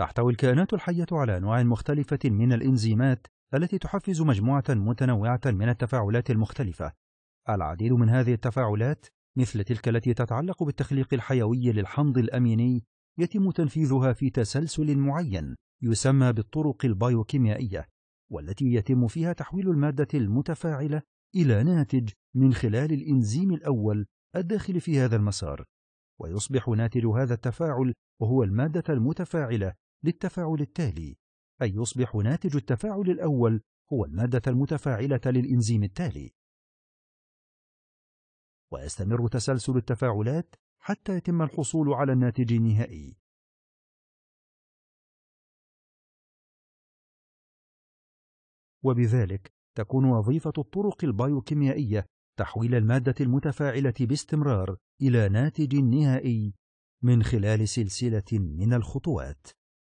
تحتوي الكائنات الحية على أنواع مختلفة من الإنزيمات التي تحفز مجموعة متنوعة من التفاعلات المختلفة. العديد من هذه التفاعلات مثل تلك التي تتعلق بالتخليق الحيوي للحمض الأميني يتم تنفيذها في تسلسل معين يسمى بالطرق البيوكيميائية والتي يتم فيها تحويل المادة المتفاعلة إلى ناتج من خلال الإنزيم الأول الداخل في هذا المسار، ويصبح ناتج هذا التفاعل وهو المادة المتفاعلة للتفاعل التالي أي يصبح ناتج التفاعل الأول هو المادة المتفاعلة للإنزيم التالي ويستمر تسلسل التفاعلات حتى يتم الحصول على الناتج النهائي وبذلك تكون وظيفة الطرق البيوكيميائية تحويل المادة المتفاعلة باستمرار إلى ناتج نهائي من خلال سلسلة من الخطوات